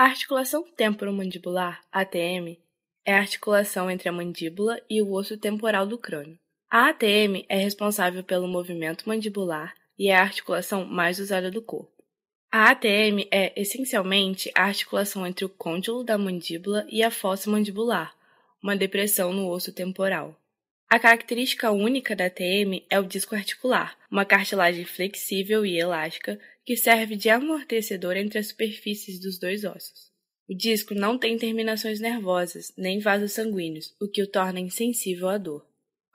A articulação temporomandibular, ATM, é a articulação entre a mandíbula e o osso temporal do crânio. A ATM é responsável pelo movimento mandibular e é a articulação mais usada do corpo. A ATM é, essencialmente, a articulação entre o côndilo da mandíbula e a fossa mandibular, uma depressão no osso temporal. A característica única da TM é o disco articular, uma cartilagem flexível e elástica que serve de amortecedor entre as superfícies dos dois ossos. O disco não tem terminações nervosas nem vasos sanguíneos, o que o torna insensível à dor.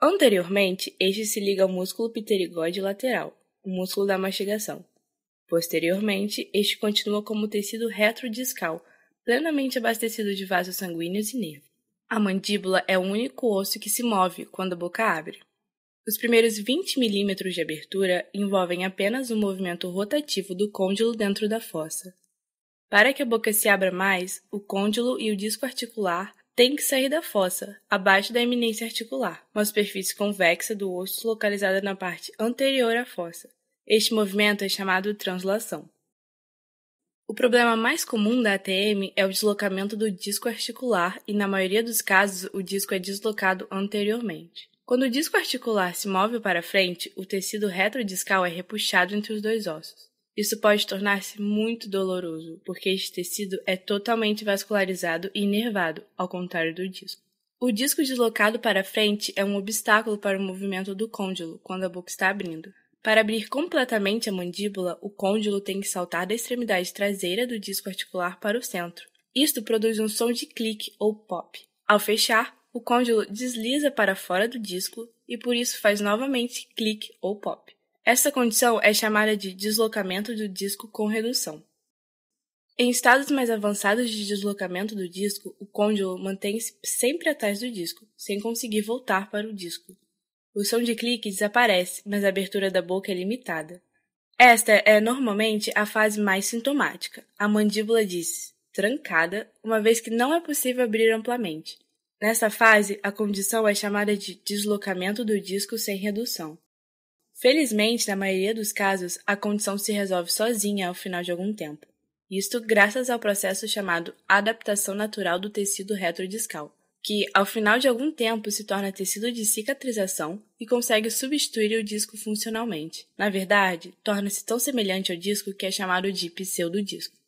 Anteriormente, este se liga ao músculo pterigóide lateral, o músculo da mastigação. Posteriormente, este continua como tecido retrodiscal, plenamente abastecido de vasos sanguíneos e nervos. A mandíbula é o único osso que se move quando a boca abre. Os primeiros 20 milímetros de abertura envolvem apenas o um movimento rotativo do côndilo dentro da fossa. Para que a boca se abra mais, o côndilo e o disco articular têm que sair da fossa, abaixo da eminência articular, uma superfície convexa do osso localizada na parte anterior à fossa. Este movimento é chamado translação. O problema mais comum da ATM é o deslocamento do disco articular e, na maioria dos casos, o disco é deslocado anteriormente. Quando o disco articular se move para frente, o tecido retrodiscal é repuxado entre os dois ossos. Isso pode tornar-se muito doloroso, porque este tecido é totalmente vascularizado e nervado, ao contrário do disco. O disco deslocado para frente é um obstáculo para o movimento do côndilo quando a boca está abrindo. Para abrir completamente a mandíbula, o côndilo tem que saltar da extremidade traseira do disco articular para o centro. Isto produz um som de clique ou pop. Ao fechar, o côndilo desliza para fora do disco e por isso faz novamente clique ou pop. Essa condição é chamada de deslocamento do disco com redução. Em estados mais avançados de deslocamento do disco, o côndilo mantém-se sempre atrás do disco, sem conseguir voltar para o disco. O som de clique desaparece, mas a abertura da boca é limitada. Esta é normalmente a fase mais sintomática. A mandíbula diz trancada, uma vez que não é possível abrir amplamente. Nesta fase, a condição é chamada de deslocamento do disco sem redução. Felizmente, na maioria dos casos, a condição se resolve sozinha ao final de algum tempo. Isto graças ao processo chamado adaptação natural do tecido retrodiscal que, ao final de algum tempo, se torna tecido de cicatrização e consegue substituir o disco funcionalmente. Na verdade, torna-se tão semelhante ao disco que é chamado de pseudodisco.